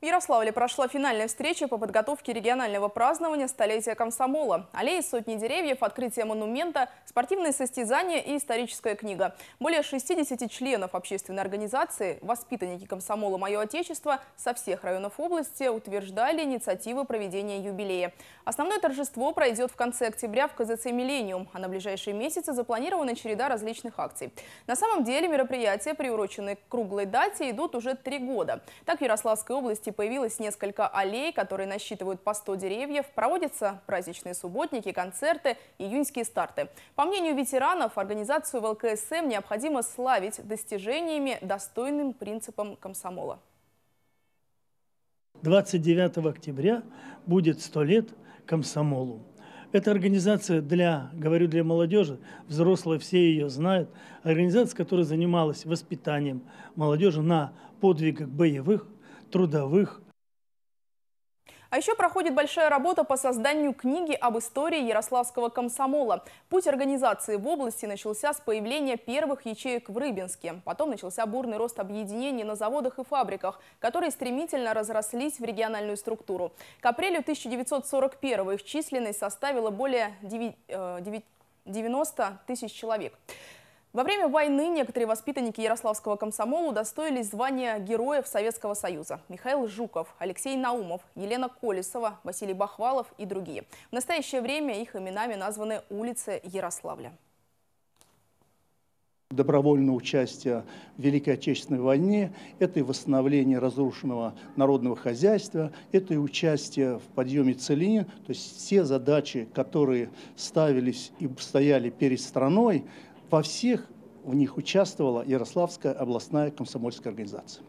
В Ярославле прошла финальная встреча по подготовке регионального празднования столетия комсомола. Аллеи, сотни деревьев, открытие монумента, спортивные состязания и историческая книга. Более 60 членов общественной организации, воспитанники комсомола «Мое Отечество» со всех районов области утверждали инициативы проведения юбилея. Основное торжество пройдет в конце октября в КЗЦ «Миллениум», а на ближайшие месяцы запланирована череда различных акций. На самом деле мероприятия, приуроченные к круглой дате, идут уже три года. Так в Ярославской области области появилось несколько аллей, которые насчитывают по 100 деревьев. Проводятся праздничные субботники, концерты, июньские старты. По мнению ветеранов, организацию ВЛКСМ необходимо славить достижениями, достойным принципам комсомола. 29 октября будет 100 лет комсомолу. Эта организация для, говорю, для молодежи, взрослые все ее знают, организация, которая занималась воспитанием молодежи на подвигах боевых – трудовых. А еще проходит большая работа по созданию книги об истории Ярославского комсомола. Путь организации в области начался с появления первых ячеек в Рыбинске. Потом начался бурный рост объединений на заводах и фабриках, которые стремительно разрослись в региональную структуру. К апрелю 1941 их численность составила более 9, 90 э, тысяч человек. Во время войны некоторые воспитанники Ярославского комсомола удостоились звания Героев Советского Союза. Михаил Жуков, Алексей Наумов, Елена Колесова, Василий Бахвалов и другие. В настоящее время их именами названы улицы Ярославля. Добровольное участие в Великой Отечественной войне – это и восстановление разрушенного народного хозяйства, это и участие в подъеме целины, то есть все задачи, которые ставились и стояли перед страной – во всех в них участвовала Ярославская областная комсомольская организация.